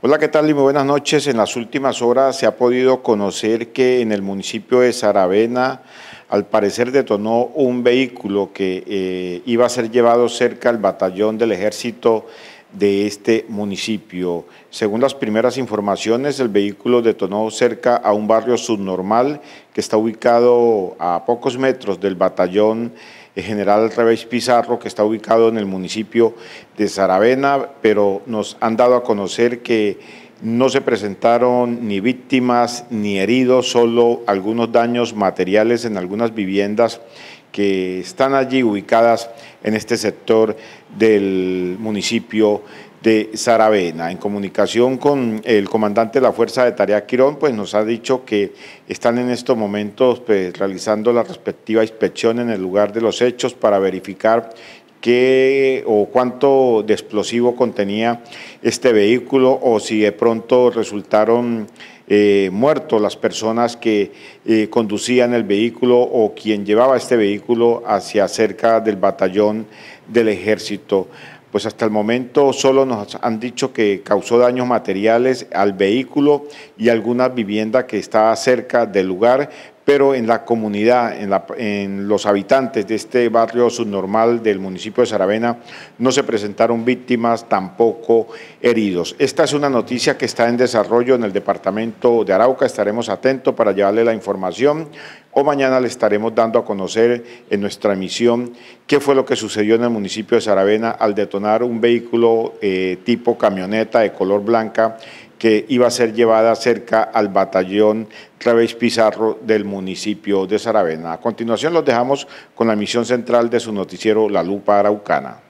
Hola, ¿qué tal y muy buenas noches? En las últimas horas se ha podido conocer que en el municipio de Saravena al parecer detonó un vehículo que eh, iba a ser llevado cerca al batallón del ejército de este municipio. Según las primeras informaciones, el vehículo detonó cerca a un barrio subnormal que está ubicado a pocos metros del batallón eh, general Reves Pizarro, que está ubicado en el municipio de Saravena, pero nos han dado a conocer que no se presentaron ni víctimas ni heridos, solo algunos daños materiales en algunas viviendas que están allí ubicadas en este sector del municipio de Saravena. En comunicación con el comandante de la Fuerza de Tarea Quirón, pues nos ha dicho que están en estos momentos pues, realizando la respectiva inspección en el lugar de los hechos para verificar qué o cuánto de explosivo contenía este vehículo o si de pronto resultaron eh, muertos las personas que eh, conducían el vehículo o quien llevaba este vehículo hacia cerca del batallón del ejército. Pues hasta el momento solo nos han dicho que causó daños materiales al vehículo y alguna vivienda que estaba cerca del lugar, pero en la comunidad, en, los habitantes de este barrio subnormal del municipio de Saravena, no se presentaron víctimas, tampoco heridos. Esta es una noticia que está en desarrollo en el departamento de Arauca, estaremos atentos para llevarle la información o mañana le estaremos dando a conocer en nuestra emisión qué fue lo que sucedió en el municipio de Saravena al detonar un vehículo eh, tipo camioneta de color blanca que iba a ser llevada cerca al batallón Traves Pizarro del municipio de Saravena. A continuación los dejamos con la misión central de su noticiero La Lupa Araucana.